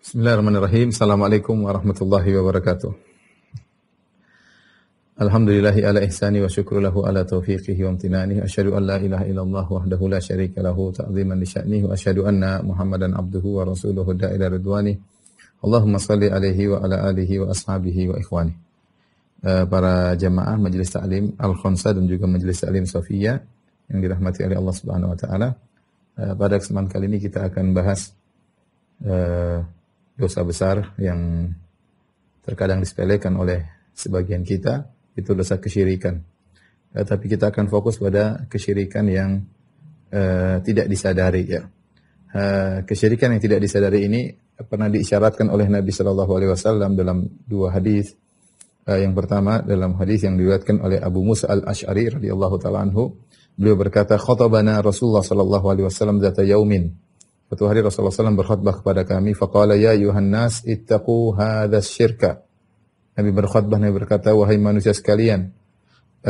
Bismillahirrahmanirrahim. Assalamualaikum warahmatullahi wabarakatuh. Alhamdulillahi ala ihsani wa syukru ala taufiqihi wa amtinani. Asyadu an la ilaha illallah wahdahu la syarika lahu ta'ziman li sya'nihi. asyadu anna muhammadan abduhu wa rasuluhu da'ila ridwani. Allahumma salli alaihi wa ala alihi wa ashabihi wa ikhwani. Eh, para jamaah majelis ta'lim Al-Khonsa dan juga majelis ta'lim Sofia yang dirahmati oleh Allah Subhanahu wa taala. Eh, pada kesempatan kali ini kita akan bahas uh, dosa besar yang terkadang disepelekan oleh sebagian kita, itu dosa kesyirikan. Eh, tapi kita akan fokus pada kesyirikan yang uh, tidak disadari ya. Uh, kesyirikan yang tidak disadari ini pernah diisyaratkan oleh Nabi Shallallahu Alaihi Wasallam dalam dua hadis. Uh, yang pertama dalam hadis yang diriwayatkan oleh Abu Musa al Ashari radhiyallahu taala anhu, beliau berkata, "Khotobana Rasulullah Shallallahu Alaihi Wasallam zata yaumin." Suatu hari Rasulullah SAW berkhutbah kepada kami, faqala ya yuhannas ittaqu hadas syirka. Nabi berkhutbah, Nabi berkata, wahai manusia sekalian,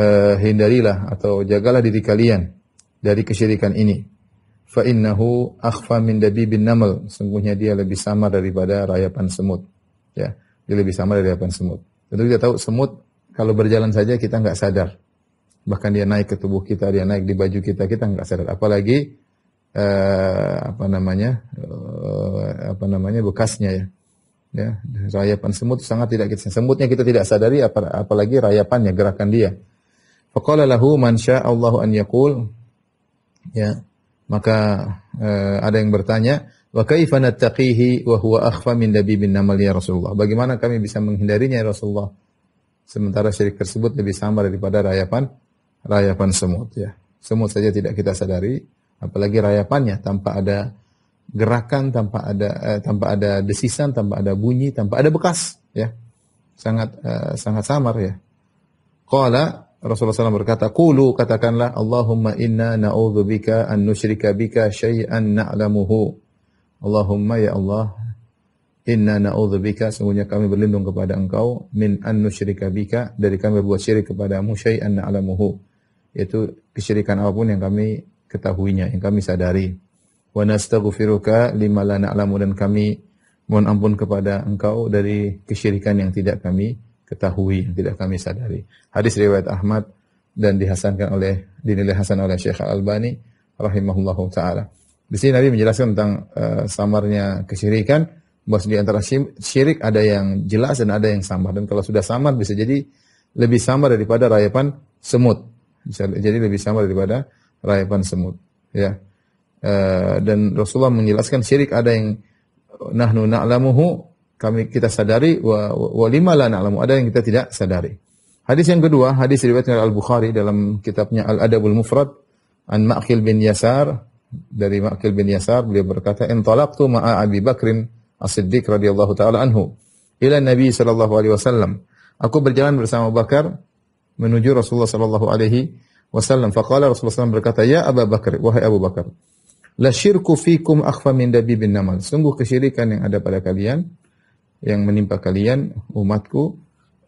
uh, hindarilah atau jagalah diri kalian dari kesyirikan ini. Fa innahu akhfa min dabibin namal. Sungguhnya dia lebih sama daripada rayapan semut. Ya, dia lebih sama dari rayapan semut. Tentu kita tahu semut kalau berjalan saja kita nggak sadar. Bahkan dia naik ke tubuh kita, dia naik di baju kita, kita nggak sadar. Apalagi Eh, apa namanya uh, apa namanya bekasnya ya ya rayapan semut sangat tidak kita semutnya kita tidak sadari apalagi rayapannya gerakan dia faqala lahu man Allah an ya maka uh, ada yang bertanya wa kaifa nattaqihi wa huwa akhfa min dabibin namal ya Rasulullah bagaimana kami bisa menghindarinya ya Rasulullah sementara syirik tersebut lebih samar daripada rayapan rayapan semut ya semut saja tidak kita sadari apalagi rayapannya tanpa ada gerakan tanpa ada eh, tanpa ada desisan tanpa ada bunyi tanpa ada bekas ya sangat eh, sangat samar ya qala Rasulullah SAW berkata qulu katakanlah Allahumma inna na'udzubika an nusyrika bika syai'an na'lamuhu Allahumma ya Allah inna na'udzubika sungguhnya kami berlindung kepada engkau min an nusyrika bika dari kami berbuat syirik kepadamu syai'an na'lamuhu yaitu kesyirikan apapun yang kami ketahuinya, yang kami sadari. Wa nastaghfiruka lima la na'lamu dan kami mohon ampun kepada engkau dari kesyirikan yang tidak kami ketahui, yang tidak kami sadari. Hadis riwayat Ahmad dan dihasankan oleh dinilai hasan oleh Syekh Al-Albani rahimahullahu taala. Di sini Nabi menjelaskan tentang uh, samarnya kesyirikan bahwa di antara syirik ada yang jelas dan ada yang samar. Dan kalau sudah samar bisa jadi lebih samar daripada rayapan semut. Bisa jadi lebih samar daripada rayapan semut ya eh, dan Rasulullah menjelaskan syirik ada yang nahnu na'lamuhu kami kita sadari wa walima la na'lamu ada yang kita tidak sadari hadis yang kedua hadis riwayat Al Bukhari dalam kitabnya Al Adabul Mufrad an Ma'qil bin Yasar dari Ma'qil bin Yasar beliau berkata intalaqtu ma'a Abi Bakrin As-Siddiq radhiyallahu taala anhu ila Nabi sallallahu alaihi wasallam aku berjalan bersama Bakar menuju Rasulullah sallallahu alaihi wasallam. Faqala Rasulullah SAW berkata, "Ya Abu Bakar, wahai Abu Bakar, la syirku fikum akhfa min dabi bin namal." Sungguh kesyirikan yang ada pada kalian yang menimpa kalian umatku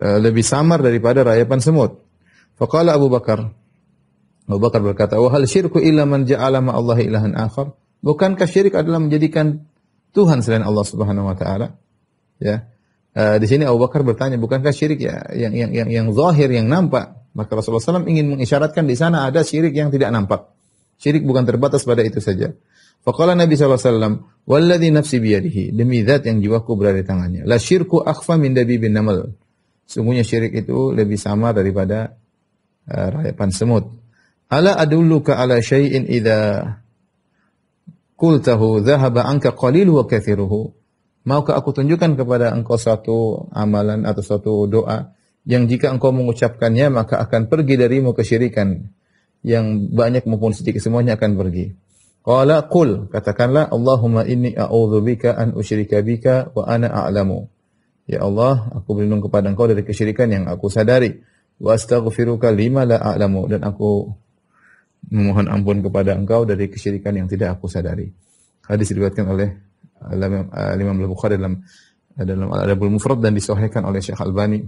eh, lebih samar daripada rayapan semut. Faqala Abu Bakar, Abu Bakar berkata, "Wa hal syirku illa man ja'ala ma Allah ilahan akhar?" Bukankah syirik adalah menjadikan Tuhan selain Allah Subhanahu wa taala? Ya. Uh, di sini Abu Bakar bertanya, bukankah syirik ya yang yang yang yang zahir yang nampak maka Rasulullah SAW ingin mengisyaratkan di sana ada syirik yang tidak nampak. Syirik bukan terbatas pada itu saja. Faqala Nabi SAW, Walladhi nafsi biyadihi, demi zat yang jiwaku berada di tangannya. La syirku akhfa min dabi bin namal. Sungguhnya syirik itu lebih sama daripada uh, rayapan semut. Ala adulluka ala syai'in idha kultahu zahaba anka qalilu wa kathiruhu. Maukah aku tunjukkan kepada engkau satu amalan atau satu doa yang jika engkau mengucapkannya maka akan pergi darimu kesyirikan yang banyak maupun sedikit semuanya akan pergi. Qala qul katakanlah Allahumma inni a'udzubika an usyrika bika wa ana a'lamu. Ya Allah, aku berlindung kepada Engkau dari kesyirikan yang aku sadari. Wa astaghfiruka lima la a'lamu dan aku memohon ampun kepada Engkau dari kesyirikan yang tidak aku sadari. Hadis diriwayatkan oleh Imam Al-Bukhari dalam dalam Al-Adabul Mufrad dan disahihkan oleh Syekh Albani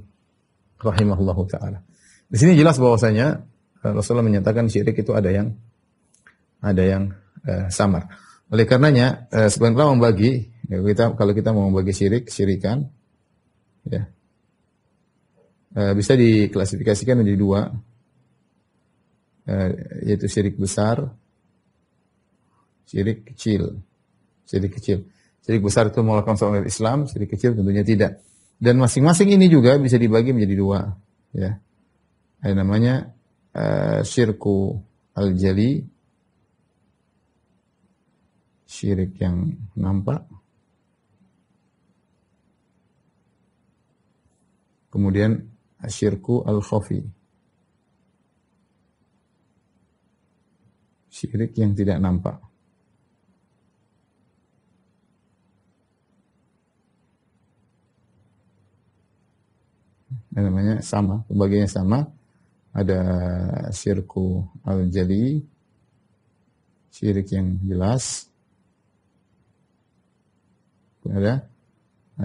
rahimahullahu taala. Di sini jelas bahwasanya eh, Rasulullah menyatakan syirik itu ada yang ada yang uh, samar. Oleh karenanya uh, eh, sebenarnya membagi ya, kita kalau kita mau membagi syirik, syirikan ya. Uh, bisa diklasifikasikan menjadi dua uh, yaitu syirik besar, syirik kecil. Syirik kecil. Syirik besar itu melakukan soal Islam, syirik kecil tentunya tidak. Dan masing-masing ini juga bisa dibagi menjadi dua, ya. Ada namanya uh, syirku al-jali syirik yang nampak. Kemudian syirku al-khafi. Syirik yang tidak nampak. namanya sama, pembagiannya sama. Ada sirku al-jali, syirik yang jelas. Ada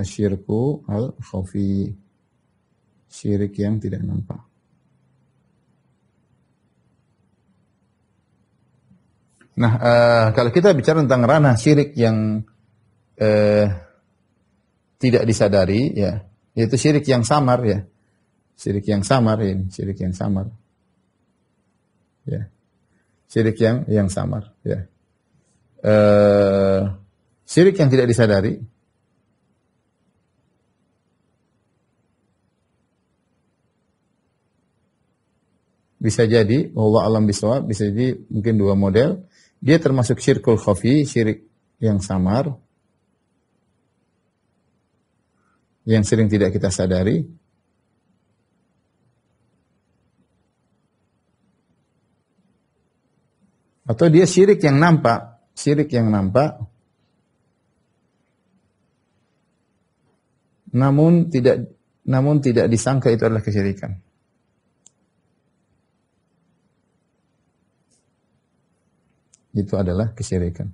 sirku al-khafi, syirik yang tidak nampak. Nah, uh, kalau kita bicara tentang ranah syirik yang uh, tidak disadari, ya, yaitu syirik yang samar, ya, Sirik yang samar ini, sirik yang samar. Ya. sirik yang yang samar, ya. Eh, syirik yang tidak disadari, bisa jadi Allah alam bisawab bisa jadi mungkin dua model dia termasuk syirkul khafi sirik yang samar yang sering tidak kita sadari Atau dia syirik yang nampak, syirik yang nampak, namun tidak namun tidak disangka itu adalah kesyirikan. Itu adalah kesyirikan.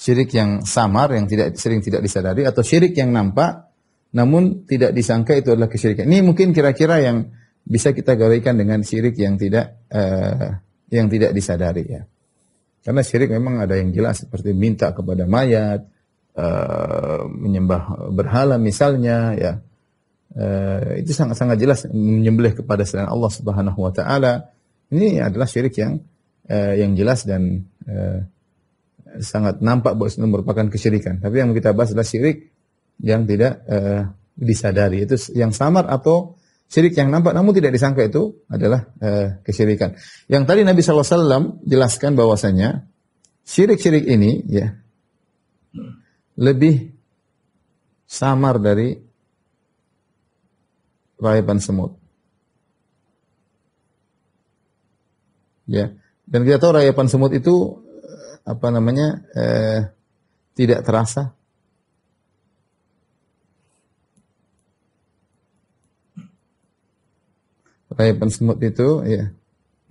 Syirik yang samar yang tidak sering tidak disadari atau syirik yang nampak namun tidak disangka itu adalah kesyirikan. Ini mungkin kira-kira yang bisa kita gawaikan dengan syirik yang tidak uh, yang tidak disadari ya. Karena syirik memang ada yang jelas seperti minta kepada mayat, uh, menyembah berhala misalnya ya. Uh, itu sangat-sangat jelas menyembelih kepada selain Allah Subhanahu wa taala. Ini adalah syirik yang uh, yang jelas dan uh, sangat nampak bahwa itu merupakan kesyirikan. Tapi yang kita bahas adalah syirik yang tidak uh, disadari. Itu yang samar atau Syirik yang nampak namun tidak disangka itu adalah uh, kesyirikan. Yang tadi Nabi SAW jelaskan bahwasanya syirik-syirik ini ya lebih samar dari rayapan semut. Ya, dan kita tahu rayapan semut itu eh, apa namanya eh, tidak terasa Saya pensemut itu ya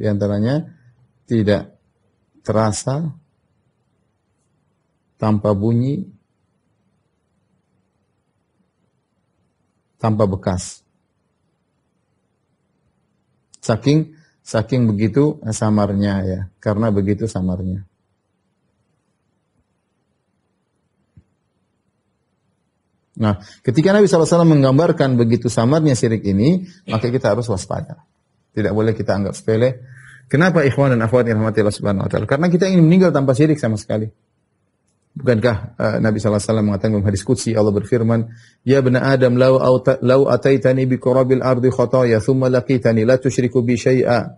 diantaranya tidak terasa tanpa bunyi tanpa bekas. Saking saking begitu samarnya ya, karena begitu samarnya. Nah, ketika Nabi SAW menggambarkan begitu samarnya syirik ini, maka kita harus waspada. Tidak boleh kita anggap sepele. Kenapa ikhwan dan akhwat yang rahmatillah subhanahu wa ta'ala? Karena kita ingin meninggal tanpa syirik sama sekali. Bukankah uh, Nabi SAW mengatakan dalam hadis Qudsi Allah berfirman, Ya bena Adam, lau, auta, lau ataitani bi korabil ardi khotaya, thumma laqitani, la tushriku bi syai'a,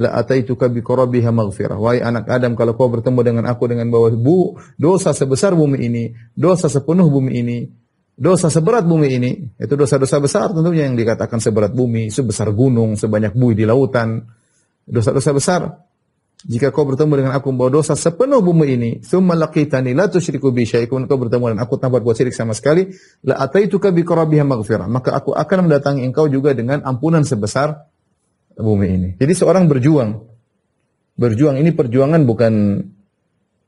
la ataituka bi korabiha maghfirah. Wahai anak Adam, kalau kau bertemu dengan aku dengan bawah bu, dosa sebesar bumi ini, dosa sepenuh bumi ini, dosa seberat bumi ini, itu dosa-dosa besar tentunya yang dikatakan seberat bumi, sebesar gunung, sebanyak buih di lautan, dosa-dosa besar. Jika kau bertemu dengan aku membawa dosa sepenuh bumi ini, summa laqitani la tusyriku bi syai'in, kau bertemu dengan aku tanpa buat syirik sama sekali, la ataituka bi qarabiha maghfirah, maka aku akan mendatangi engkau juga dengan ampunan sebesar bumi ini. Jadi seorang berjuang. Berjuang ini perjuangan bukan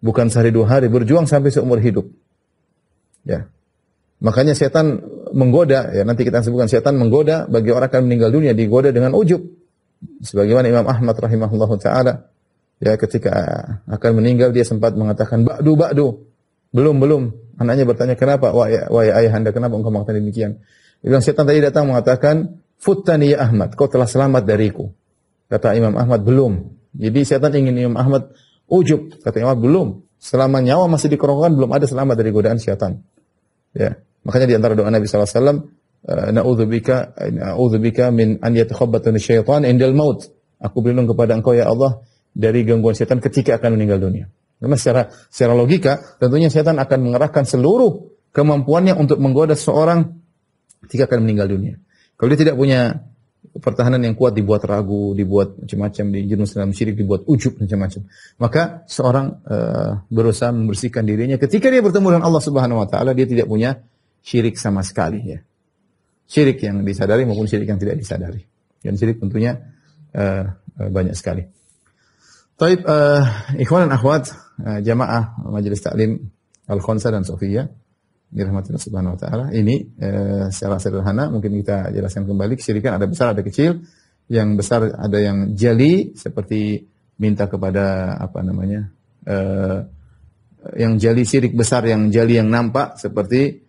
bukan sehari dua hari, berjuang sampai seumur hidup. Ya, Makanya setan menggoda, ya nanti kita sebutkan setan menggoda bagi orang akan meninggal dunia digoda dengan ujub. Sebagaimana Imam Ahmad rahimahullah taala ya ketika akan meninggal dia sempat mengatakan ba'du ba'du. Belum belum. Anaknya bertanya kenapa? Wah ya, wah ya ayahanda kenapa engkau mengatakan demikian? Dia bilang setan tadi datang mengatakan futtani ya Ahmad, kau telah selamat dariku. Kata Imam Ahmad belum. Jadi setan ingin Imam Ahmad ujub. Kata Imam belum. Selama nyawa masih dikerongkan belum ada selamat dari godaan setan. Ya. Makanya di antara doa Nabi SAW, eh, Na'udzubika, eh, na'udzubika min an yatakhabbatani syaitan indal maut. Aku berlindung kepada engkau ya Allah dari gangguan setan ketika akan meninggal dunia. Karena secara, secara logika, tentunya setan akan mengerahkan seluruh kemampuannya untuk menggoda seorang ketika akan meninggal dunia. Kalau dia tidak punya pertahanan yang kuat dibuat ragu, dibuat macam-macam, di jenis dalam syirik, dibuat ujub macam-macam. Maka seorang uh, berusaha membersihkan dirinya ketika dia bertemu dengan Allah Subhanahu wa taala dia tidak punya syirik sama sekali ya. Syirik yang disadari maupun syirik yang tidak disadari. Dan syirik tentunya uh, banyak sekali. Taib uh, ikhwan dan akhwat uh, jamaah majelis taklim Al Khonsa dan Sofia dirahmati Subhanahu wa taala. Ini uh, secara sederhana mungkin kita jelaskan kembali kesyirikan ada besar ada kecil. Yang besar ada yang jali seperti minta kepada apa namanya? Uh, yang jali syirik besar yang jali yang nampak seperti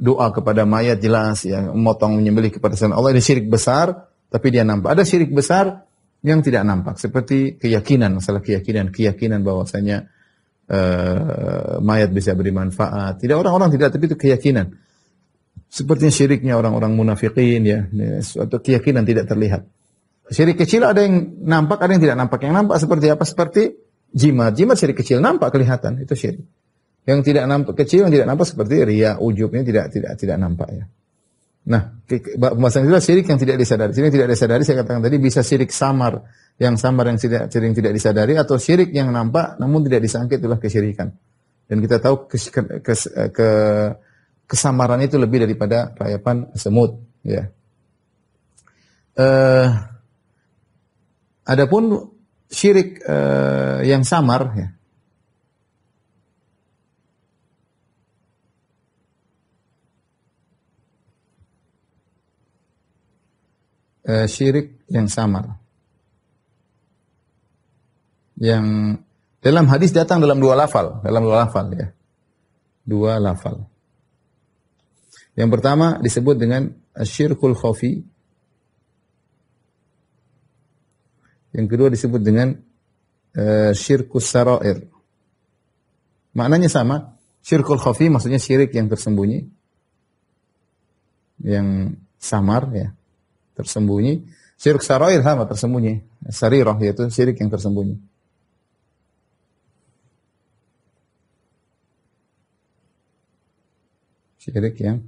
doa kepada mayat jelas yang memotong menyembelih kepada selain Allah ini syirik besar tapi dia nampak. Ada syirik besar yang tidak nampak seperti keyakinan masalah keyakinan, keyakinan bahwasanya uh, mayat bisa beri manfaat. Tidak orang-orang tidak tapi itu keyakinan. Seperti syiriknya orang-orang munafikin ya, suatu keyakinan tidak terlihat. Syirik kecil ada yang nampak, ada yang tidak nampak. Yang nampak seperti apa? Seperti jimat. Jimat syirik kecil nampak kelihatan, itu syirik. Yang tidak nampak kecil yang tidak nampak seperti ria, ujubnya tidak tidak tidak nampak ya. Nah, pembahasan kita sirik yang tidak disadari. Sirik yang tidak disadari saya katakan tadi bisa sirik samar, yang samar yang tidak sering tidak disadari atau sirik yang nampak namun tidak disangka itulah kesirikan. Dan kita tahu kes, ke, kes, eh, ke, kesamaran itu lebih daripada rayapan semut, ya. Eh, adapun syirik uh, yang samar ya, Eh, syirik yang samar. Yang dalam hadis datang dalam dua lafal, dalam dua lafal ya. Dua lafal. Yang pertama disebut dengan syirkul khafi. Yang kedua disebut dengan uh, syirkus sarair. Maknanya sama, syirkul khafi maksudnya syirik yang tersembunyi. Yang samar ya tersembunyi. Syirik sarair sama tersembunyi. Sarirah yaitu sirik yang tersembunyi. sirik yang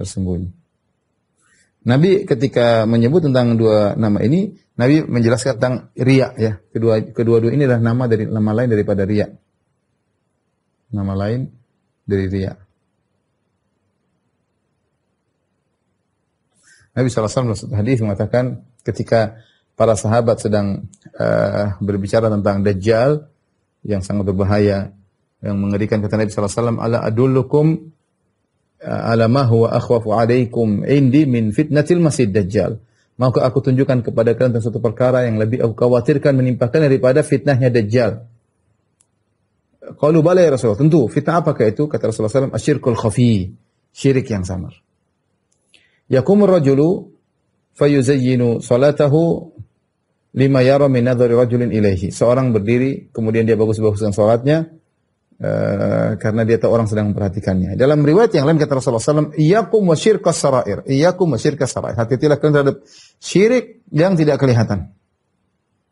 tersembunyi. Nabi ketika menyebut tentang dua nama ini, Nabi menjelaskan tentang riya ya. Kedua kedua dua ini adalah nama dari nama lain daripada riya. Nama lain dari riya. Nabi SAW dalam hadis mengatakan ketika para sahabat sedang uh, berbicara tentang Dajjal yang sangat berbahaya, yang mengerikan kata Nabi SAW, Ala adullukum eh, ala ma huwa akhwafu alaikum indi min fitnatil masih Dajjal. Maka aku tunjukkan kepada kalian tentang satu perkara yang lebih aku khawatirkan menimpakan daripada fitnahnya Dajjal. Kalau balai ya Rasulullah. Tentu, fitnah apakah itu? Kata Rasulullah SAW, asyirkul khafi. Syirik yang samar. Yakumur rajulu fayuzayyinu salatahu lima yara min nadhari rajulin ilaihi. Seorang berdiri, kemudian dia bagus-baguskan salatnya uh, karena dia tahu orang sedang memperhatikannya. Dalam riwayat yang lain kata Rasulullah SAW, Iyakum wa syirkas sarair. Iyakum wa syirkas sarair. Hati-hatilah kalian terhadap syirik yang tidak kelihatan.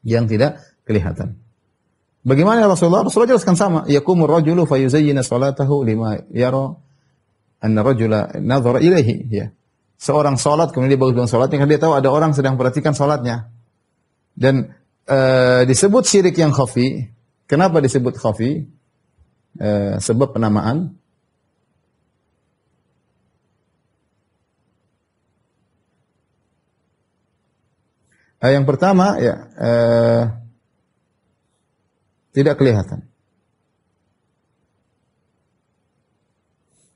Yang tidak kelihatan. Bagaimana ya Rasulullah? Rasulullah jelaskan sama. Yakumur rajulu fayuzayyina salatahu lima yara anna rajula nadhara ilaihi. Ya seorang sholat, kemudian dia bagus dengan sholatnya, karena dia tahu ada orang sedang perhatikan sholatnya. Dan e, disebut syirik yang khafi. Kenapa disebut khafi? E, sebab penamaan. E, yang pertama, ya, e, tidak kelihatan.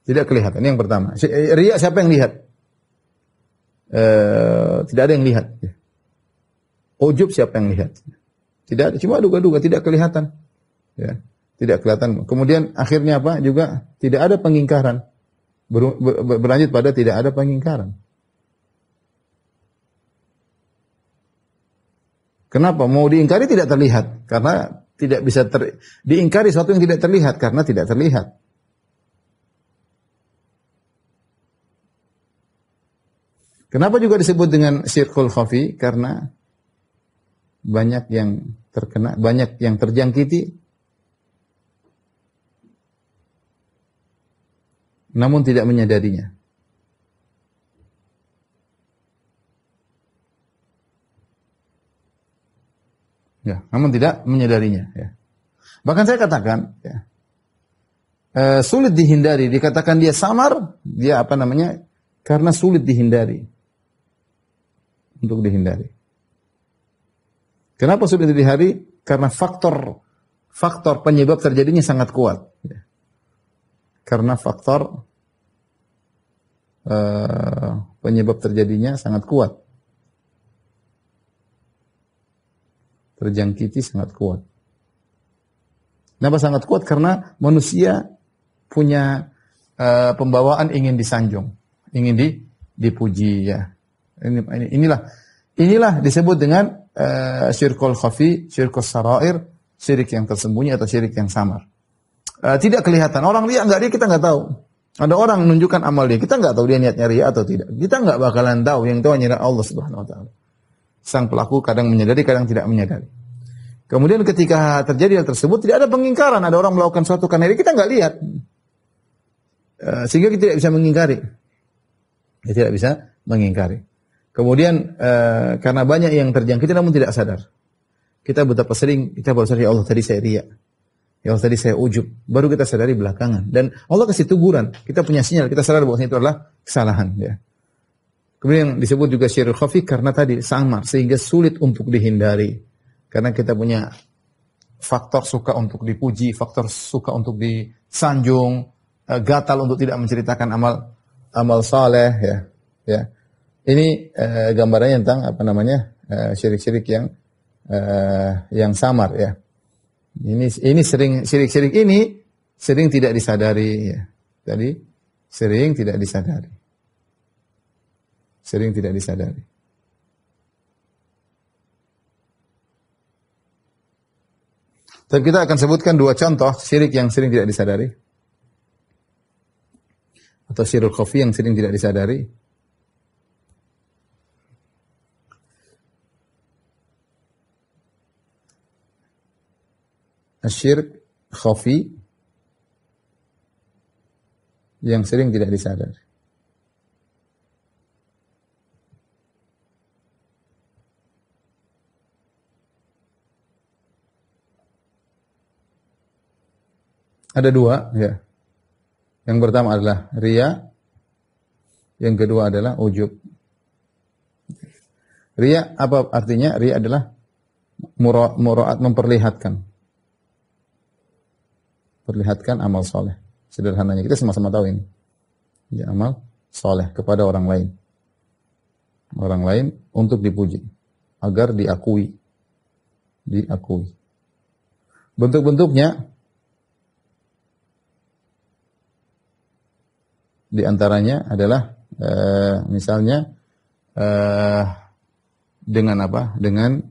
Tidak kelihatan. Ini yang pertama. Ria siapa yang lihat? Eh, tidak ada yang lihat. Ujub siapa yang lihat? Tidak ada, cuma duga-duga, tidak kelihatan. Ya, tidak kelihatan. Kemudian akhirnya apa? Juga tidak ada pengingkaran. Ber, ber, berlanjut pada tidak ada pengingkaran. Kenapa? Mau diingkari tidak terlihat karena tidak bisa ter, diingkari sesuatu yang tidak terlihat karena tidak terlihat. Kenapa juga disebut dengan sirkul khafi? Karena banyak yang terkena, banyak yang terjangkiti. Namun tidak menyadarinya. Ya, namun tidak menyadarinya. Ya. Bahkan saya katakan, ya, e, sulit dihindari. Dikatakan dia samar, dia apa namanya? Karena sulit dihindari untuk dihindari. Kenapa sulit dihindari? Karena faktor faktor penyebab terjadinya sangat kuat. Ya. Karena faktor uh, penyebab terjadinya sangat kuat. Terjangkiti sangat kuat. Kenapa sangat kuat? Karena manusia punya uh, pembawaan ingin disanjung, ingin di, dipuji ya. Ini, ini inilah inilah disebut dengan uh, syirkul khafi, syirkul sarair, syirik yang tersembunyi atau syirik yang samar. Uh, tidak kelihatan orang lihat nggak dia kita nggak tahu. Ada orang menunjukkan amal dia, kita nggak tahu dia niatnya ria atau tidak. Kita nggak bakalan tahu, yang itu hanya Allah Subhanahu wa taala. Sang pelaku kadang menyadari, kadang tidak menyadari. Kemudian ketika terjadi hal tersebut tidak ada pengingkaran, ada orang melakukan suatu karena kita nggak lihat. Eh, sehingga kita tidak bisa mengingkari. Kita tidak bisa mengingkari. Kemudian eh, karena banyak yang terjangkit namun tidak sadar. Kita betapa sering kita baru sadar ya Allah tadi saya ria. Ya Allah tadi saya ujub. Baru kita sadari belakangan. Dan Allah kasih teguran. Kita punya sinyal. Kita sadar bahwa itu adalah kesalahan. Ya. Kemudian disebut juga syirul khafi karena tadi samar. Sehingga sulit untuk dihindari. Karena kita punya faktor suka untuk dipuji. Faktor suka untuk disanjung. Eh, gatal untuk tidak menceritakan amal amal saleh. Ya. ya ini uh, gambarannya tentang apa namanya eh, syirik-syirik uh, yang uh, yang samar ya. Ini ini sering syirik-syirik ini sering tidak disadari ya. Tadi sering tidak disadari. Sering tidak disadari. Tapi kita akan sebutkan dua contoh syirik yang sering tidak disadari atau syirik kopi yang sering tidak disadari. Asyirk khafi yang sering tidak disadari. Ada dua, ya. Yang pertama adalah ria, yang kedua adalah ujub. Ria apa artinya? Ria adalah muraat memperlihatkan perlihatkan amal soleh. Sederhananya kita sama-sama tahu ini. Ya, amal soleh kepada orang lain. Orang lain untuk dipuji. Agar diakui. Diakui. Bentuk-bentuknya di antaranya adalah e, misalnya e, dengan apa? Dengan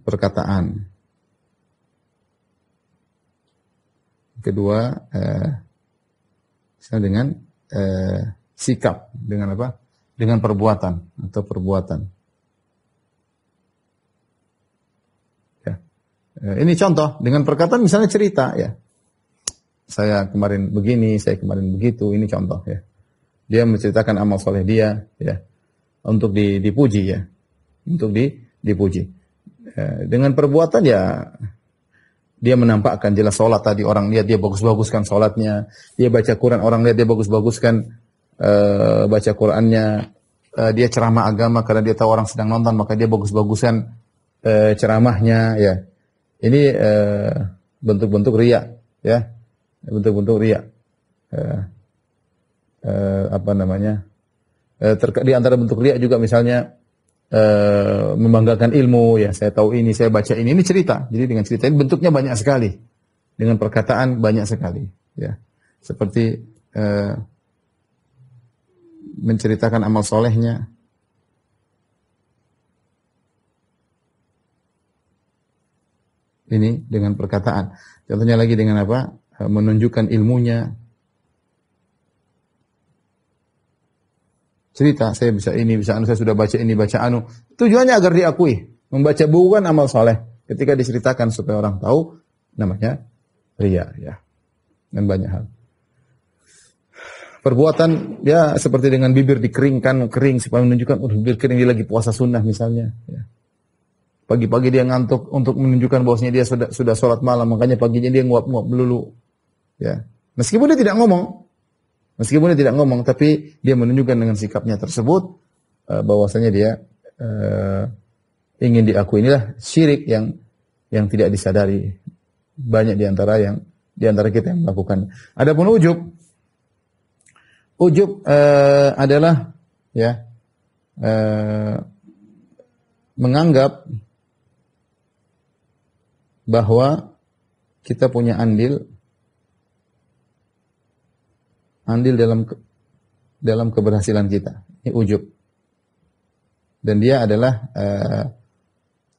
perkataan kedua eh, dengan eh, sikap, dengan apa? Dengan perbuatan atau perbuatan. Ya. Eh, ini contoh dengan perkataan misalnya cerita ya. Saya kemarin begini, saya kemarin begitu, ini contoh ya. Dia menceritakan amal soleh dia ya untuk dipuji ya, untuk dipuji. Eh, dengan perbuatan ya dia menampakkan jelas sholat tadi orang lihat dia bagus-baguskan sholatnya. Dia baca Quran orang lihat dia bagus-baguskan uh, baca Qurannya. Uh, dia ceramah agama karena dia tahu orang sedang nonton maka dia bagus-bagusan uh, ceramahnya ya. Ini uh, bentuk-bentuk ria, ya. Bentuk-bentuk ria, Uh, uh, apa namanya? Uh, di antara bentuk ria juga misalnya e, membanggakan ilmu, ya saya tahu ini, saya baca ini, ini cerita. Jadi dengan cerita ini bentuknya banyak sekali. Dengan perkataan banyak sekali, ya. Seperti e, menceritakan amal solehnya, ini dengan perkataan. Contohnya lagi dengan apa? Eh, menunjukkan ilmunya, cerita, saya bisa ini, bisa anu, saya sudah baca ini, baca anu. Tujuannya agar diakui. Membaca buku kan amal soleh. Ketika diceritakan supaya orang tahu, namanya ria, ya. Dan banyak hal. Perbuatan ya seperti dengan bibir dikeringkan kering supaya menunjukkan udah oh, bibir kering dia lagi puasa sunnah misalnya. Ya. Pagi-pagi dia ngantuk untuk menunjukkan bahwasanya dia sudah sudah sholat malam makanya paginya dia nguap-nguap melulu. Ya. Meskipun dia tidak ngomong, Meskipun dia tidak ngomong, tapi dia menunjukkan dengan sikapnya tersebut eh, bahwasanya dia uh, ingin diakui inilah syirik yang yang tidak disadari banyak diantara yang diantara kita yang melakukan. Adapun ujub, ujub uh, adalah ya uh, menganggap bahwa kita punya andil andil dalam dalam keberhasilan kita. Ini ujub. Dan dia adalah eh,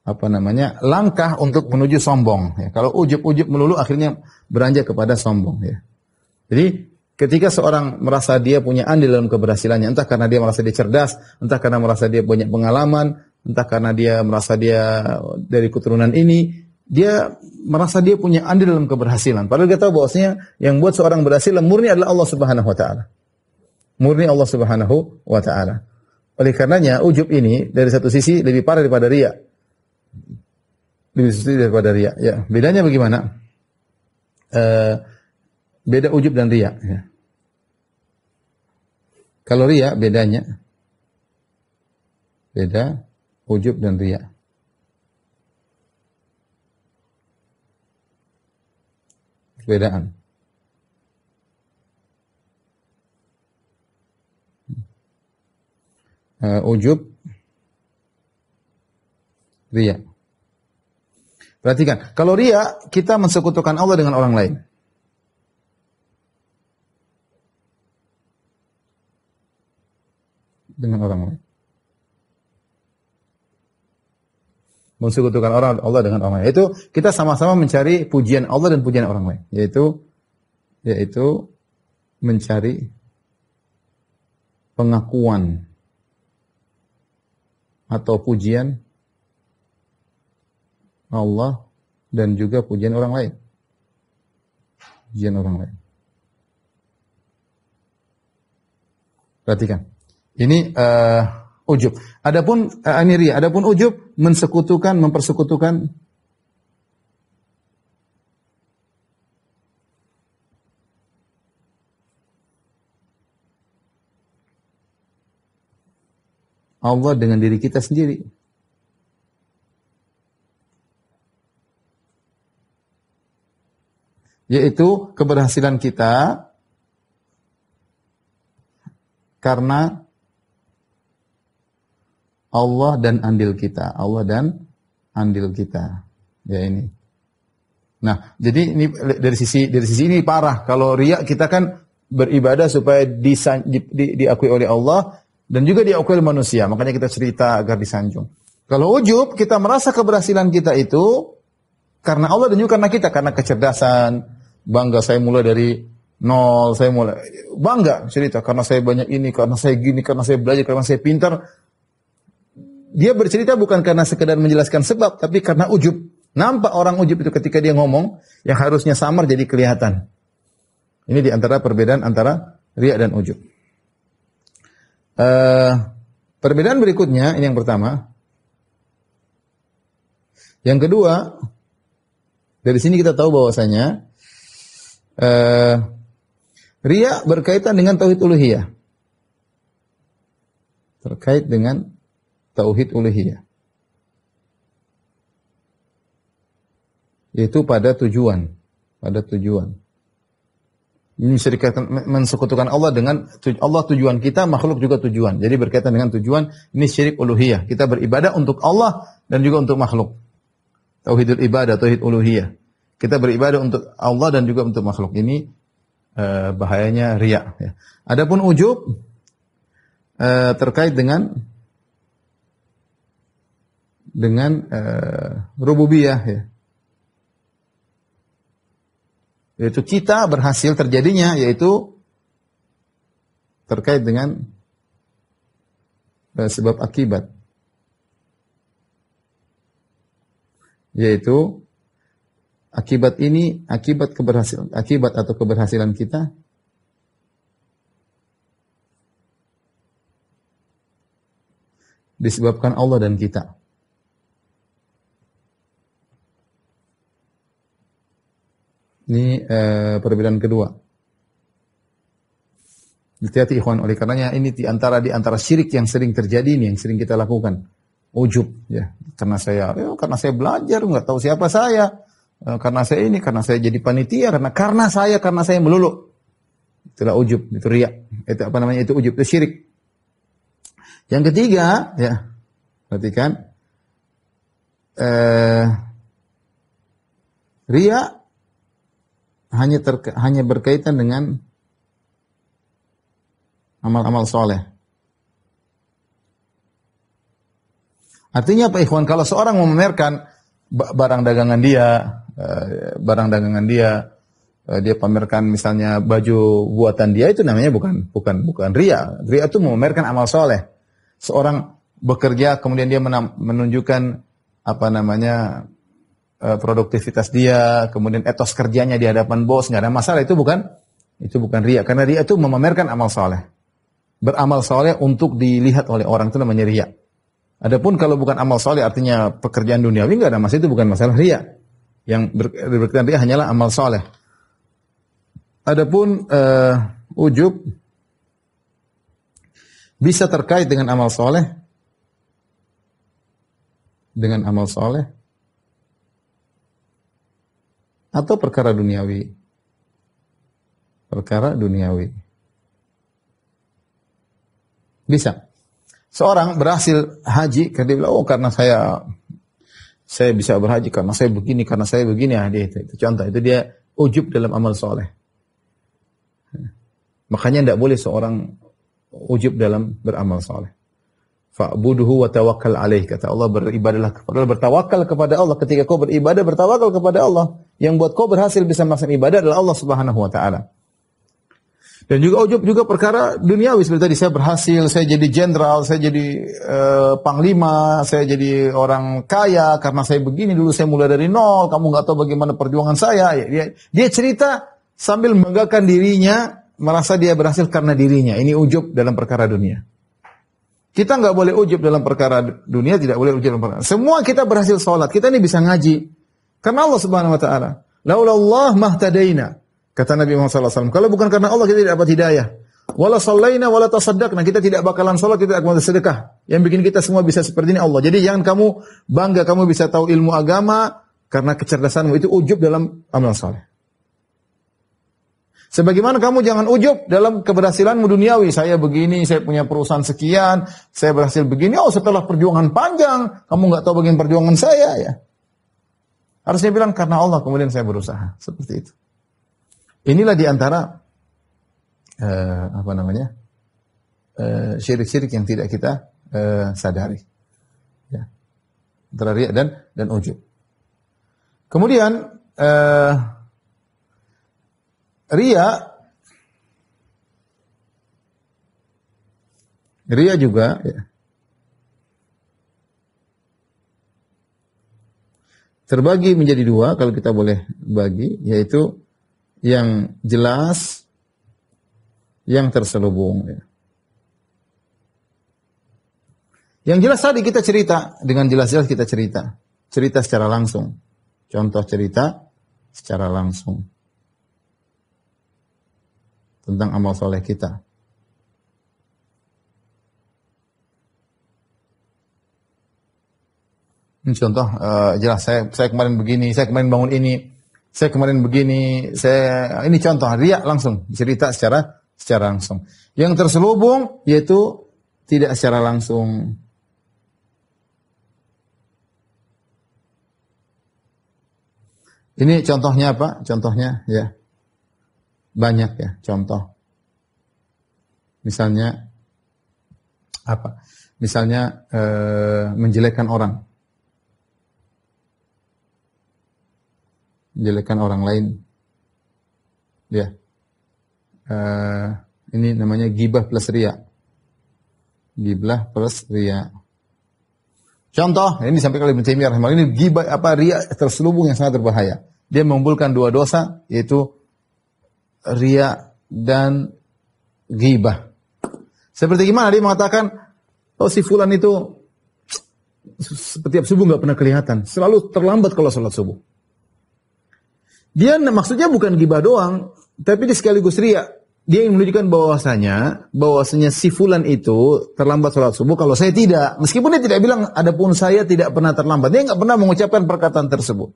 apa namanya langkah untuk menuju sombong. Ya, kalau ujub-ujub melulu akhirnya beranjak kepada sombong. Ya. Jadi ketika seorang merasa dia punya andil dalam keberhasilannya, entah karena dia merasa dia cerdas, entah karena merasa dia banyak pengalaman, entah karena dia merasa dia dari keturunan ini, dia merasa dia punya andil dalam keberhasilan. Padahal kita tahu bahwasanya yang buat seorang berhasil murni adalah Allah Subhanahu wa taala. Murni Allah Subhanahu wa taala. Oleh karenanya ujub ini dari satu sisi lebih parah daripada ria. Lebih sisi daripada ria. Ya, bedanya bagaimana? E, beda ujub dan ria. Ya. Kalau ria bedanya beda ujub dan ria. Perbedaan. Uh, hmm. eh, ujub Ria. Perhatikan, kalau Ria kita mensekutukan Allah dengan orang lain. Dengan orang lain. mensekutukan orang Allah dengan orang lain. Itu kita sama-sama mencari pujian Allah dan pujian orang lain, yaitu yaitu mencari pengakuan atau pujian Allah dan juga pujian orang lain. Pujian orang lain. Perhatikan. Ini uh, ujub. Adapun uh, adapun ujub mensekutukan, mempersekutukan Allah dengan diri kita sendiri. Yaitu keberhasilan kita karena Allah dan andil kita, Allah dan andil kita. Ya ini. Nah, jadi ini dari sisi dari sisi ini parah. Kalau riak kita kan beribadah supaya disan, di, di, diakui oleh Allah dan juga diakui oleh manusia. Makanya kita cerita agar disanjung. Kalau ujub kita merasa keberhasilan kita itu karena Allah dan juga karena kita, karena kecerdasan, bangga saya mulai dari nol, saya mulai bangga cerita karena saya banyak ini, karena saya gini, karena saya belajar, karena saya pintar, dia bercerita bukan karena sekedar menjelaskan sebab, tapi karena ujub. Nampak orang ujub itu ketika dia ngomong, yang harusnya samar jadi kelihatan. Ini di antara perbedaan antara riak dan ujub. Uh, perbedaan berikutnya, ini yang pertama. Yang kedua, dari sini kita tahu bahwasanya uh, eh, riak berkaitan dengan tauhid uluhiyah. Terkait dengan tauhid uluhiyah. Yaitu pada tujuan, pada tujuan. Ini bisa mensekutukan Allah dengan Allah tujuan kita, makhluk juga tujuan. Jadi berkaitan dengan tujuan, ini syirik uluhiyah. Kita beribadah untuk Allah dan juga untuk makhluk. Tauhidul ibadah, tauhid uluhiyah. Kita beribadah untuk Allah dan juga untuk makhluk. Ini eh, bahayanya riya. Adapun ujub eh, terkait dengan dengan uh, rububiyah ya. Yaitu kita berhasil terjadinya yaitu terkait dengan uh, sebab akibat. Yaitu akibat ini akibat keberhasilan akibat atau keberhasilan kita disebabkan Allah dan kita. Ini e, perbedaan kedua. Hati-hati ikhwan, oleh karenanya ini di antara di antara syirik yang sering terjadi ini yang sering kita lakukan. Ujub ya, karena saya ya, karena saya belajar nggak tahu siapa saya. E, karena saya ini, karena saya jadi panitia, karena karena saya, karena saya melulu. Itulah ujub, itu riak. Itu apa namanya? Itu ujub, itu syirik. Yang ketiga, ya. Perhatikan eh ria hanya terka, hanya berkaitan dengan amal-amal soleh. Artinya apa ikhwan? Kalau seorang memamerkan barang dagangan dia, eh, barang dagangan dia, eh, dia pamerkan misalnya baju buatan dia itu namanya bukan bukan bukan ria. Ria itu memamerkan amal soleh. Seorang bekerja kemudian dia menunjukkan apa namanya Eh, produktivitas dia, kemudian etos kerjanya di hadapan bos nggak ada masalah itu bukan itu bukan ria karena ria itu memamerkan amal soleh beramal soleh untuk dilihat oleh orang itu namanya ria. Adapun kalau bukan amal soleh artinya pekerjaan duniawi nggak ada masalah itu bukan masalah ria yang berkaitan ria hanyalah amal soleh. Adapun uh, ujub bisa terkait dengan amal soleh dengan amal soleh atau perkara duniawi? Perkara duniawi. Bisa. Seorang berhasil haji karena dia bilang, oh karena saya saya bisa berhaji karena saya begini, karena saya begini. Ah, itu, itu contoh. Itu dia ujub dalam amal soleh. Makanya tidak boleh seorang ujub dalam beramal soleh. Fa'budhu wa tawakkal alaih. Kata Allah, beribadalah kepada Allah, bertawakal kepada Allah. Ketika kau beribadah, bertawakal kepada Allah. Yang buat kau berhasil bisa melaksanakan ibadah adalah Allah Subhanahu wa taala. Dan juga ujub oh, juga perkara duniawi seperti tadi saya berhasil, saya jadi jenderal, saya jadi uh, panglima, saya jadi orang kaya karena saya begini dulu saya mulai dari nol, kamu nggak tahu bagaimana perjuangan saya. Ya, dia, dia cerita sambil membanggakan dirinya, merasa dia berhasil karena dirinya. Ini ujub dalam perkara dunia. Kita nggak boleh ujub dalam perkara dunia, tidak boleh ujub dalam perkara. Semua kita berhasil sholat, kita ini bisa ngaji. Karena Allah Subhanahu Wa Taala. Laulallah mahtadaina. Kata Nabi Muhammad SAW. Kalau bukan karena Allah kita tidak dapat hidayah. Wala sallaina wala tasaddaqna. Kita tidak bakalan sholat, kita tidak bakalan sedekah. Yang bikin kita semua bisa seperti ini Allah. Jadi jangan kamu bangga kamu bisa tahu ilmu agama karena kecerdasanmu itu ujub dalam amal saleh. Sebagaimana kamu jangan ujub dalam keberhasilanmu duniawi. Saya begini, saya punya perusahaan sekian, saya berhasil begini. Oh setelah perjuangan panjang, kamu nggak tahu bagian perjuangan saya ya. Harusnya bilang karena Allah kemudian saya berusaha. Seperti itu. Inilah diantara uh, eh, apa namanya syirik eh, syirik-syirik yang tidak kita uh, sadari. Ya. Antara dan dan ujub. Kemudian uh, ria ria juga ya. terbagi menjadi dua kalau kita boleh bagi yaitu yang jelas yang terselubung ya. Yang jelas tadi kita cerita, dengan jelas-jelas kita cerita. Cerita secara langsung. Contoh cerita secara langsung tentang amal soleh kita. Ini contoh uh, jelas saya saya kemarin begini, saya kemarin bangun ini, saya kemarin begini, saya ini contoh riak langsung cerita secara secara langsung. Yang terselubung yaitu tidak secara langsung. Ini contohnya apa? Contohnya ya. Banyak ya contoh. Misalnya apa? Misalnya e, eh, menjelekkan orang. Menjelekkan orang lain. Ya. E, ini namanya gibah plus ria. Gibah plus ria. Contoh, ini sampai kali mencemir. ini gibah apa ria terselubung yang sangat berbahaya. Dia mengumpulkan dua dosa yaitu ria dan ghibah. Seperti gimana dia mengatakan, oh si fulan itu setiap subuh nggak pernah kelihatan, selalu terlambat kalau sholat subuh. Dia maksudnya bukan gibah doang, tapi di sekaligus ria. Dia ingin menunjukkan bahwasanya, bahwasanya si fulan itu terlambat sholat subuh. Kalau saya tidak, meskipun dia tidak bilang, adapun saya tidak pernah terlambat. Dia nggak pernah mengucapkan perkataan tersebut.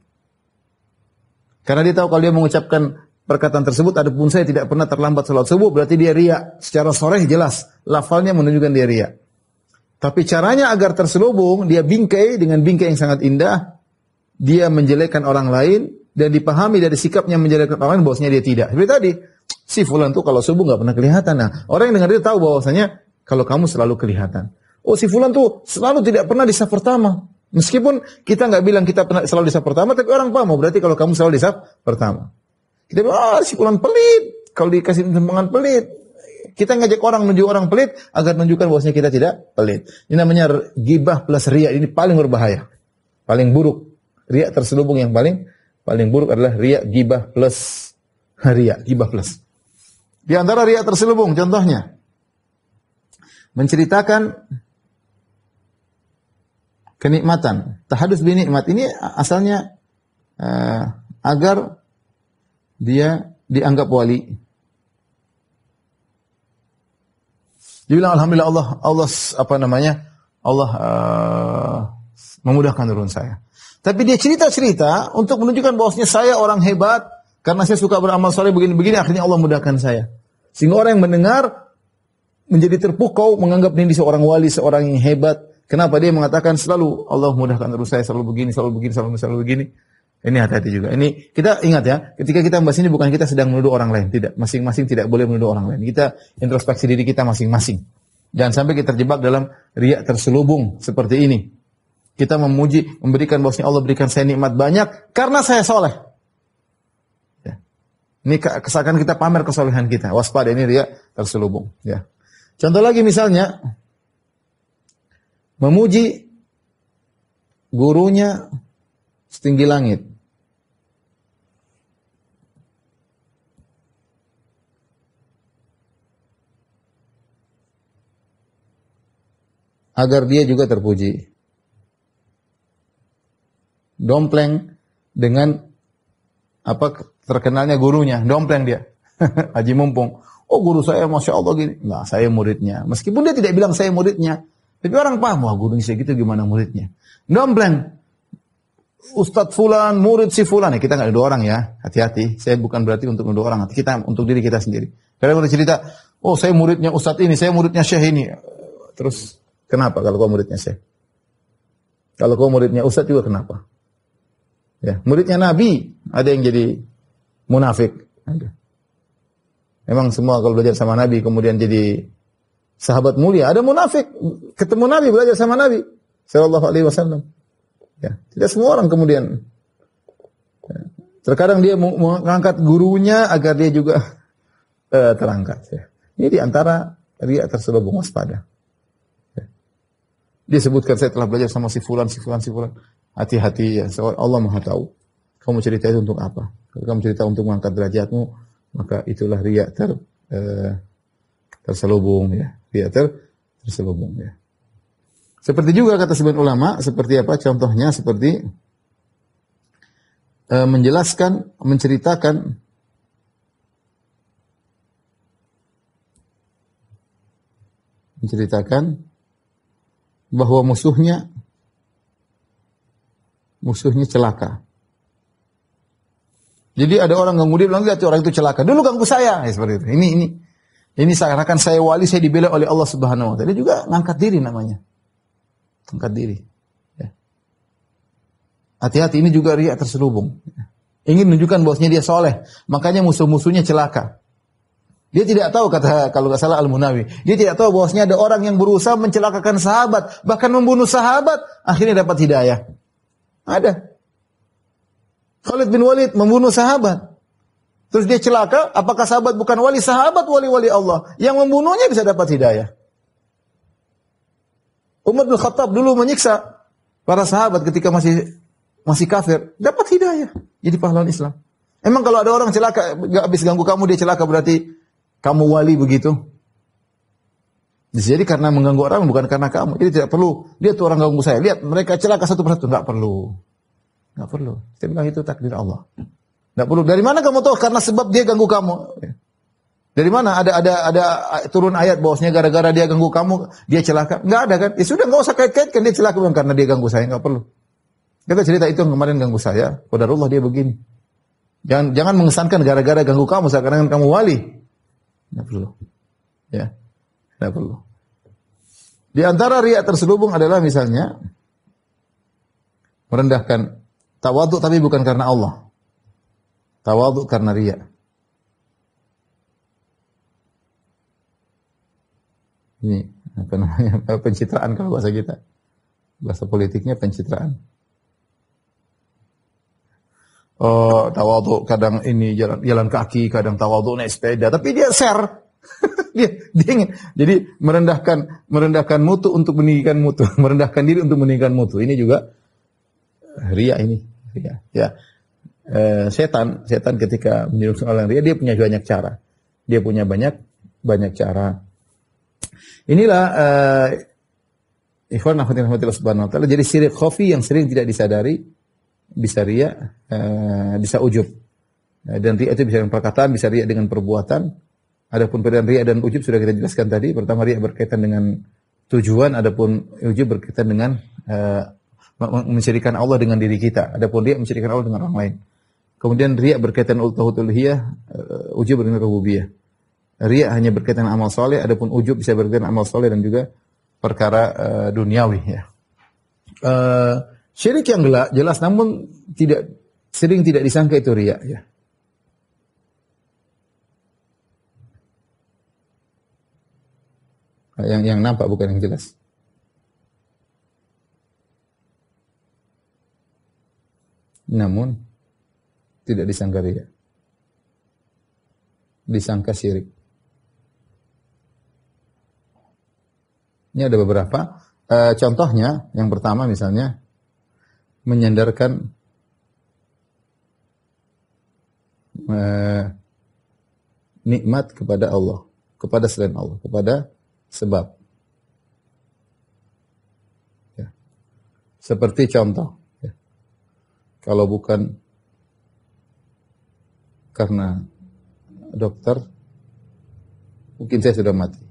Karena dia tahu kalau dia mengucapkan perkataan tersebut adapun saya tidak pernah terlambat salat subuh berarti dia ria secara soreh jelas lafalnya menunjukkan dia ria tapi caranya agar terselubung dia bingkai dengan bingkai yang sangat indah dia menjelekkan orang lain dan dipahami dari sikapnya menjelekkan orang lain bahwasanya dia tidak seperti tadi si fulan tuh kalau subuh nggak pernah kelihatan nah orang yang dengar dia tahu bahwasanya kalau kamu selalu kelihatan oh si fulan tuh selalu tidak pernah di saf pertama meskipun kita nggak bilang kita pernah selalu di saf pertama tapi orang paham oh, berarti kalau kamu selalu di saf pertama kita bilang, ah si pulang pelit. Kalau dikasih tembangan pelit. Kita ngajak orang menuju orang pelit agar menunjukkan bahwasanya kita tidak pelit. Ini namanya gibah plus ria Ini paling berbahaya. Paling buruk. Ria terselubung yang paling paling buruk adalah ria gibah plus ria gibah plus. Di antara ria terselubung contohnya menceritakan kenikmatan. Tahadus bin nikmat ini asalnya uh, agar dia dianggap wali. Dia bilang alhamdulillah Allah Allah apa namanya? Allah uh, memudahkan turun saya. Tapi dia cerita-cerita untuk menunjukkan bahwasanya saya orang hebat karena saya suka beramal soleh begini-begini akhirnya Allah mudahkan saya. Sehingga orang yang mendengar menjadi terpukau menganggap ini seorang wali, seorang yang hebat. Kenapa dia mengatakan selalu Allah mudahkan terus saya selalu begini, selalu begini, selalu begini, selalu begini. Ini hati-hati juga. Ini kita ingat ya, ketika kita membahas ini bukan kita sedang menuduh orang lain, tidak. Masing-masing tidak boleh menuduh orang lain. Kita introspeksi diri kita masing-masing. Jangan sampai kita terjebak dalam riak terselubung seperti ini. Kita memuji, memberikan bosnya Allah berikan saya nikmat banyak karena saya soleh. Ya. Ini kesakan kita pamer kesolehan kita. Waspada ini riak terselubung. Ya. Contoh lagi misalnya, memuji gurunya setinggi langit. Agar dia juga terpuji. Dompleng dengan apa terkenalnya gurunya, dompleng dia. Haji Mumpung. Oh guru saya Masya Allah gini. Nah saya muridnya. Meskipun dia tidak bilang saya muridnya. Tapi orang paham, wah gurunya saya gitu gimana muridnya. Dompleng. Ustadz Fulan, murid si Fulan. Ya, kita nggak dua orang ya, hati-hati. Saya bukan berarti untuk dua orang, kita untuk diri kita sendiri. Kalian udah cerita, oh saya muridnya Ustadz ini, saya muridnya Syekh ini. Terus kenapa kalau kau muridnya Syekh? Kalau kau muridnya Ustadz juga kenapa? Ya, muridnya Nabi ada yang jadi munafik. Ada. Emang semua kalau belajar sama Nabi kemudian jadi sahabat mulia. Ada munafik ketemu Nabi belajar sama Nabi Sallallahu Alaihi Wasallam. Ya, tidak semua orang kemudian. Ya, terkadang dia mengangkat gurunya agar dia juga uh, terangkat. Ya. Ini diantara ria terselubung waspada. Ya. Dia sebutkan saya telah belajar sama si fulan, si fulan, si fulan. Hati-hati ya, Allah Maha tahu. Kamu cerita itu untuk apa? kamu cerita untuk mengangkat derajatmu, maka itulah ria ter uh, terselubung ya. Ria ter terselubung ya. Seperti juga kata sebagian ulama, seperti apa contohnya seperti e, menjelaskan, menceritakan menceritakan bahwa musuhnya musuhnya celaka. Jadi ada orang yang kemudian bilang lihat orang itu celaka. Dulu ganggu saya, ya, seperti itu. Ini ini ini seakan-akan saya wali, saya dibela oleh Allah Subhanahu wa taala. Dia juga ngangkat diri namanya angkat diri. Ya. Hati-hati ini juga riak terselubung. Ingin menunjukkan bahwasanya dia soleh, makanya musuh-musuhnya celaka. Dia tidak tahu kata kalau nggak salah Al Munawi. Dia tidak tahu bahwasanya ada orang yang berusaha mencelakakan sahabat, bahkan membunuh sahabat, akhirnya dapat hidayah. Ada. Khalid bin Walid membunuh sahabat. Terus dia celaka, apakah sahabat bukan wali sahabat wali-wali Allah? Yang membunuhnya bisa dapat hidayah. Umar bin Khattab dulu menyiksa para sahabat ketika masih masih kafir, dapat hidayah jadi pahlawan Islam. Emang kalau ada orang celaka, gak habis ganggu kamu dia celaka berarti kamu wali begitu? Jadi karena mengganggu orang bukan karena kamu. Jadi tidak perlu dia tuh orang ganggu saya. Lihat mereka celaka satu persatu, nggak perlu, nggak perlu. saya bilang itu takdir Allah. Nggak perlu. Dari mana kamu tahu? Karena sebab dia ganggu kamu. Dari mana ada ada ada turun ayat bahwasanya gara-gara dia ganggu kamu dia celaka? Enggak ada kan? Ya sudah enggak usah kait-kaitkan dia celaka bukan karena dia ganggu saya, enggak perlu. Kita cerita itu yang kemarin ganggu saya, qadarullah dia begini. Jangan jangan mengesankan gara-gara ganggu kamu sekarang kan kamu wali. Enggak perlu. Ya. Enggak perlu. Di antara riak terselubung adalah misalnya merendahkan tawadhu tapi bukan karena Allah. Tawadhu karena riak. ini apa namanya pencitraan kalau bahasa kita bahasa politiknya pencitraan oh tawadu kadang ini jalan jalan kaki kadang tawadu naik sepeda tapi dia share dia dia ingin jadi merendahkan merendahkan mutu untuk meninggikan mutu merendahkan diri untuk meninggikan mutu ini juga ria ini ria ya Uh, setan setan ketika menyuruh orang ria dia punya banyak cara dia punya banyak banyak cara Inilah uh, ikhwan rahmatillah subhanahu wa taala. Jadi sirik khafi yang sering tidak disadari bisa ria, uh, eh, bisa ujub. Eh, dan ria itu bisa dengan perkataan, bisa ria dengan perbuatan. Adapun perbedaan ria dan ujub sudah kita jelaskan tadi. Pertama ria berkaitan dengan tujuan, adapun ujub berkaitan dengan uh, mencirikan Allah dengan diri kita. Adapun riya mencirikan Allah dengan orang lain. Kemudian riya berkaitan hiyah, uh, ujub berkaitan rububiyah. Ria hanya berkaitan dengan amal soleh, adapun ujub bisa berkaitan dengan amal soleh dan juga perkara uh, duniawi ya. Uh, syirik yang gelap jelas namun tidak sering tidak disangka itu ria ya. Yang yang nampak bukan yang jelas. Namun tidak disangka ria. Disangka syirik. Ini ada beberapa. E, contohnya, yang pertama misalnya, menyandarkan e, nikmat kepada Allah, kepada selain Allah, kepada sebab. Ya. Seperti contoh, ya. kalau bukan karena dokter, mungkin saya sudah mati.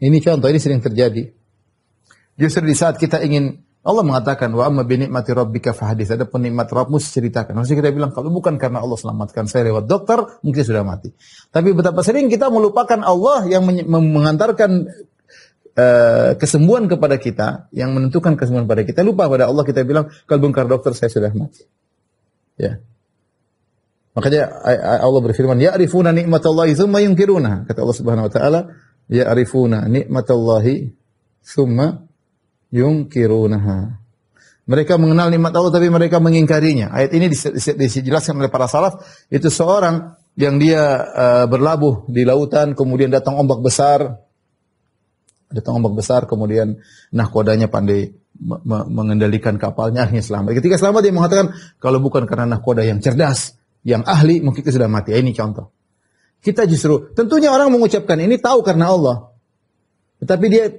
Ini contoh ini sering terjadi. Justru di saat kita ingin Allah mengatakan wa amma mati Rob rabbika fahadis Ada pun Rob Rabbmu ceritakan. Harusnya kita bilang kalau bukan karena Allah selamatkan saya lewat dokter, mungkin sudah mati. Tapi betapa sering kita melupakan Allah yang mengantarkan eh, kesembuhan kepada kita, yang menentukan kesembuhan pada kita. Lupa pada Allah kita bilang kalau bukan dokter saya sudah mati. Ya. Makanya Allah berfirman, ya nikmat Allah itu yunkirunaha." Kata Allah Subhanahu wa taala, ya'rifuna nikmatallahi thumma yungkirunaha. Mereka mengenal nikmat Allah tapi mereka mengingkarinya. Ayat ini dijelaskan oleh para salaf itu seorang yang dia eh, berlabuh di lautan kemudian datang ombak besar datang ombak besar kemudian nahkodanya pandai mengendalikan kapalnya akhirnya selamat. Ketika selamat dia mengatakan kalau bukan karena nahkoda yang cerdas, yang ahli mungkin itu sudah mati. ini contoh. Kita justru, tentunya orang mengucapkan ini tahu karena Allah. Tetapi dia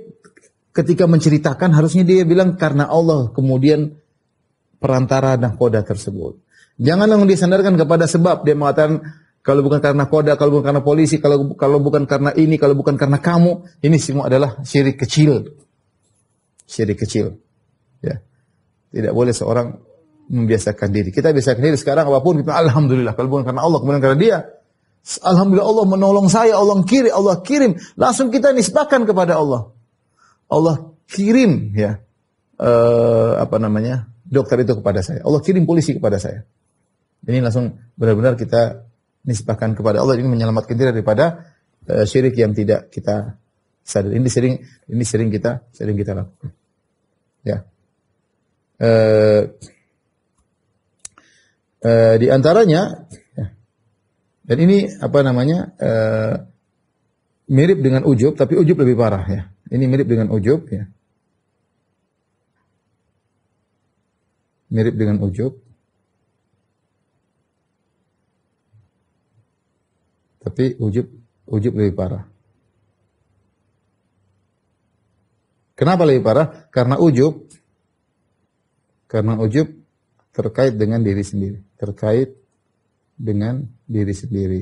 ketika menceritakan harusnya dia bilang karena Allah kemudian perantara koda tersebut. Jangan yang disandarkan kepada sebab dia mengatakan kalau bukan karena koda, kalau bukan karena polisi, kalau kalau bukan karena ini, kalau bukan karena kamu, ini semua adalah syirik kecil. Syirik kecil. Ya. Tidak boleh seorang membiasakan diri. Kita biasakan diri sekarang apapun kita alhamdulillah kalau bukan karena Allah kemudian karena dia Alhamdulillah Allah menolong saya, Allah kirim, Allah kirim. Langsung kita nisbahkan kepada Allah. Allah kirim ya uh, apa namanya dokter itu kepada saya. Allah kirim polisi kepada saya. Ini langsung benar-benar kita nisbahkan kepada Allah ini menyelamatkan diri daripada uh, syirik yang tidak kita sadari Ini sering ini sering kita sering kita lakukan. Ya. Uh, uh, di antaranya dan ini apa namanya uh, mirip dengan ujub, tapi ujub lebih parah ya. Ini mirip dengan ujub ya. Mirip dengan ujub. Tapi ujub ujub lebih parah. Kenapa lebih parah? Karena ujub karena ujub terkait dengan diri sendiri, terkait dengan diri sendiri.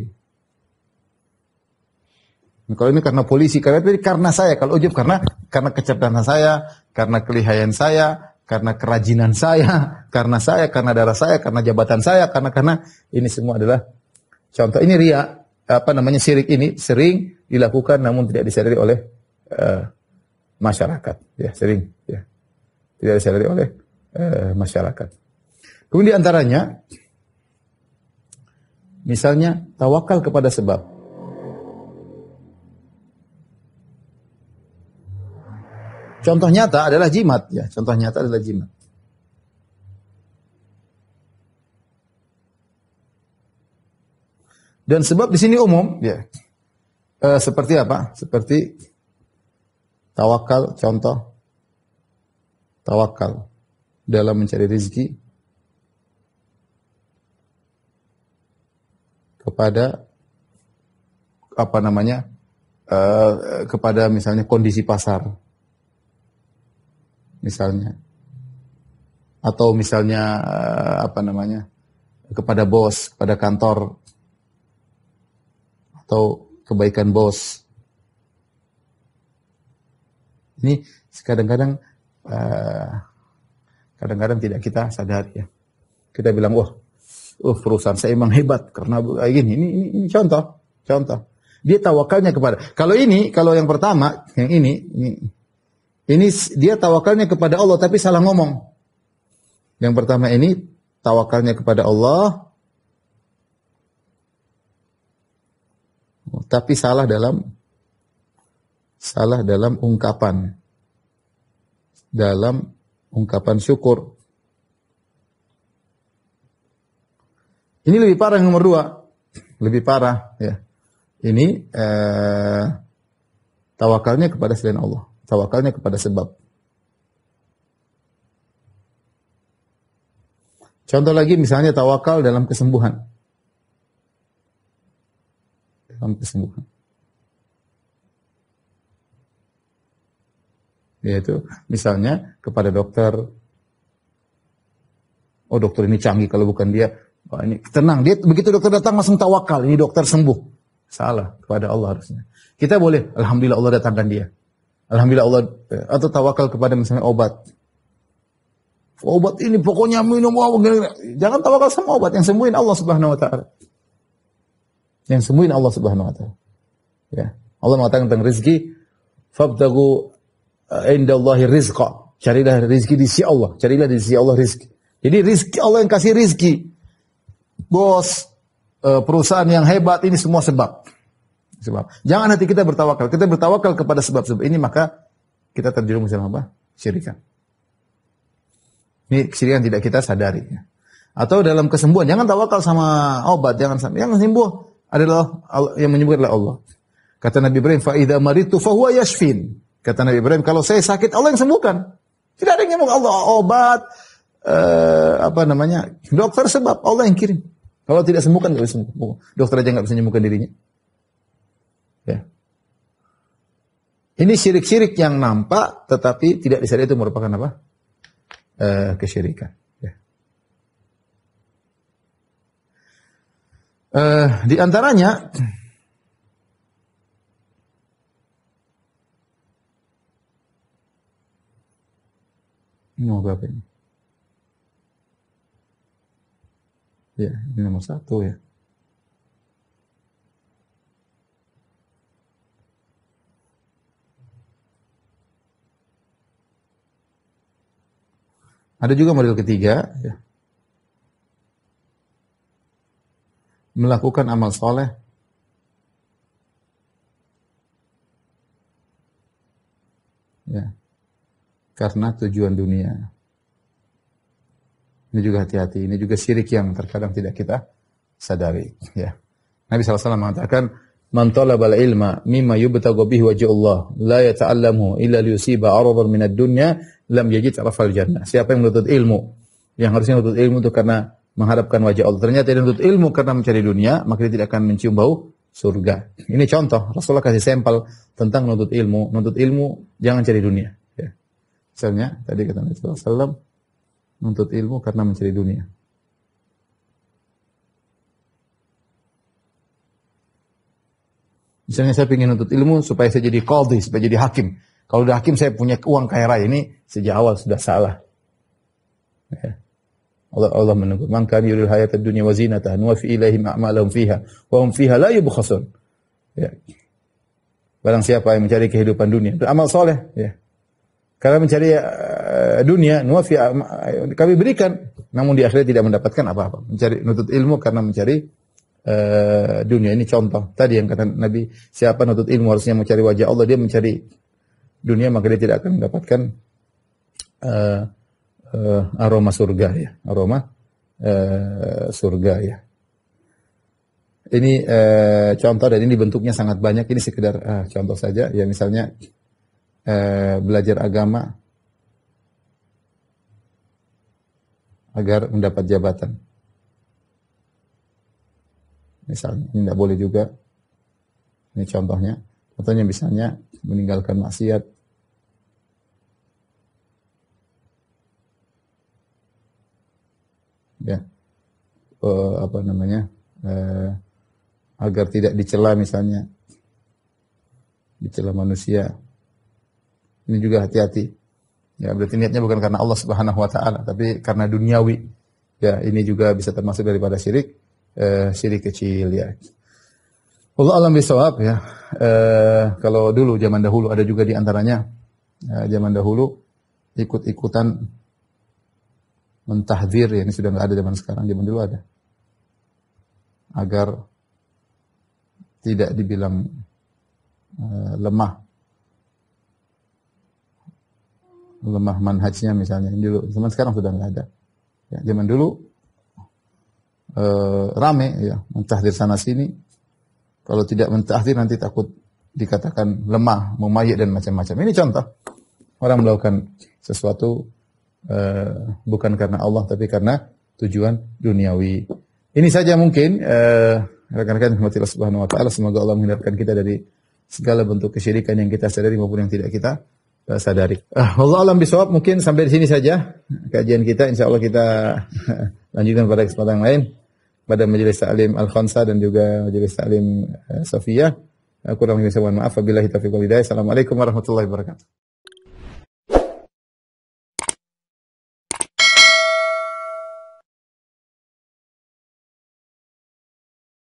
Nah, kalau ini karena polisi, karena tadi karena saya. Kalau ujub karena karena kecerdasan saya, karena kelihayan saya, karena kerajinan saya, karena saya, karena darah saya, karena jabatan saya, karena karena ini semua adalah contoh. Ini ria apa namanya sirik ini sering dilakukan namun tidak disadari oleh uh, masyarakat. Ya sering. Ya. Tidak disadari oleh uh, masyarakat. Kemudian antaranya Misalnya tawakal kepada sebab. Contoh nyata adalah jimat ya, contoh nyata adalah jimat. Dan sebab di sini umum ya. E, seperti apa? Seperti tawakal contoh tawakal dalam mencari rezeki kepada apa namanya uh, kepada misalnya kondisi pasar misalnya atau misalnya uh, apa namanya kepada bos kepada kantor atau kebaikan bos ini kadang-kadang eh, kadang-kadang uh, tidak kita sadari ya kita bilang wah oh, perusahaan saya emang hebat karena gini ini, ini, ini contoh contoh dia tawakalnya kepada kalau ini kalau yang pertama yang ini ini ini dia tawakalnya kepada Allah tapi salah ngomong yang pertama ini tawakalnya kepada Allah oh, tapi salah dalam salah dalam ungkapan dalam ungkapan syukur Ini lebih parah yang nomor dua, lebih parah ya. Ini eh, tawakalnya kepada selain Allah, tawakalnya kepada sebab. Contoh lagi misalnya tawakal dalam kesembuhan. Dalam kesembuhan. Yaitu misalnya kepada dokter. Oh dokter ini canggih kalau bukan dia. Wah, ini tenang. Dia begitu dokter datang langsung tawakal. Ini dokter sembuh. Salah kepada Allah harusnya. Kita boleh, alhamdulillah Allah datangkan dia. Alhamdulillah Allah eh, atau tawakal kepada misalnya obat. Obat ini pokoknya minum obat. Jangan tawakal sama obat yang sembuhin Allah Subhanahu wa taala. Yang sembuhin Allah Subhanahu wa taala. Ya. Allah mengatakan tentang rezeki, fabtagu eh, indallahi rizqa. Carilah rezeki di sisi Allah, carilah di sisi Allah rezeki. Jadi rezeki Allah yang kasih rezeki, bos, eh, perusahaan yang hebat, ini semua sebab. Sebab. Jangan hati kita bertawakal. Kita bertawakal kepada sebab-sebab ini maka kita terjerumus dalam apa? Syirikan. Ini syirikan tidak kita sadari. Atau dalam kesembuhan, jangan tawakal sama obat, jangan sama yang sembuh adalah yang menyembuhkan adalah Allah. Kata Nabi Ibrahim, "Fa maritu fa huwa yashfin." Kata Nabi Ibrahim, kalau saya sakit Allah yang sembuhkan. Tidak ada yang nyembuh Allah obat, uh, apa namanya dokter sebab Allah yang kirim. Kalau tidak sembuhkan nggak bisa sembuh. Dokter aja nggak bisa menyembuhkan dirinya. Ya. Ini syirik-syirik yang nampak tetapi tidak disadari itu merupakan apa? Uh, kesyirikan. Ya. Uh, di antaranya ini mau apa ini? Ya, ini nomor satu ya. Ada juga model ketiga, ya. melakukan amal soleh ya karena tujuan dunia ini juga hati-hati. Ini juga syirik yang terkadang tidak kita sadari. Ya. Nabi SAW mengatakan, Man al ilma mimma yubtagu bihi Allah, la yata'allamu illa liyusiba aradan minat dunya lam yajid arafal jannah. Siapa yang menuntut ilmu? Yang harusnya menuntut ilmu itu karena mengharapkan wajah Allah. Ternyata dia menuntut ilmu karena mencari dunia, maka dia tidak akan mencium bau surga. Ini contoh, Rasulullah kasih sampel tentang menuntut ilmu. Menuntut ilmu, jangan cari dunia. Ya. Misalnya, tadi kata Nabi SAW, menuntut ilmu karena mencari dunia. Misalnya saya ingin menuntut ilmu supaya saya jadi kaldi, supaya jadi hakim. Kalau udah hakim saya punya uang kaya raya ini sejak awal sudah salah. Ya. Allah Allah menegur, "Man kana yuridul wazina dunya wa zinataha nuwaffi ilaihim fiha wa hum fiha la yubkhasun." Ya. Barang siapa yang mencari kehidupan dunia, Amal soleh, ya. Karena mencari uh, dunia, nuafi eh, eh, kami berikan, namun di akhirnya tidak mendapatkan apa-apa. Mencari nutut ilmu karena mencari uh, dunia ini contoh. Tadi yang kata Nabi, siapa nutut ilmu harusnya mencari wajah Allah, dia mencari dunia maka dia tidak akan mendapatkan uh, uh, aroma surga ya, aroma uh, surga ya. Ini uh, contoh dan ini bentuknya sangat banyak. Ini sekedar uh, contoh saja. Ya misalnya Eh, belajar agama agar mendapat jabatan. Misalnya, ini tidak boleh juga. Ini contohnya. Contohnya misalnya meninggalkan maksiat. Ya. Uh, apa namanya? Uh, agar tidak dicela misalnya. Dicela manusia ini juga hati-hati. Ya, berarti niatnya bukan karena Allah Subhanahu wa taala, tapi karena duniawi. Ya, ini juga bisa termasuk daripada syirik eh, syirik kecil ya. Allah alam bisawab ya. Eh, kalau dulu zaman dahulu ada juga di antaranya ya, zaman dahulu ikut-ikutan mentahdir ya ini sudah nggak ada zaman sekarang zaman dulu ada agar tidak dibilang uh, lemah lemah manhajnya misalnya dulu zaman sekarang sudah nggak ada ya, zaman dulu e, rame ya mentahdir sana sini kalau tidak mentahdir nanti takut dikatakan lemah memayek dan macam-macam ini contoh orang melakukan sesuatu e, bukan karena Allah tapi karena tujuan duniawi ini saja mungkin e, rekan-rekan -rekan, subhanahu wa semoga Allah menghindarkan kita dari segala bentuk kesyirikan yang kita sadari maupun yang tidak kita sadari. Ah, Allah alam bisawab mungkin sampai di sini saja kajian kita. Insya Allah kita lanjutkan pada kesempatan yang lain pada majelis taklim Al Khansa dan juga majelis taklim uh, eh, Sofia. Uh, eh, kurang lebih saya mohon maaf. Wabillahi taufiq wal hidayah. Assalamualaikum warahmatullahi wabarakatuh.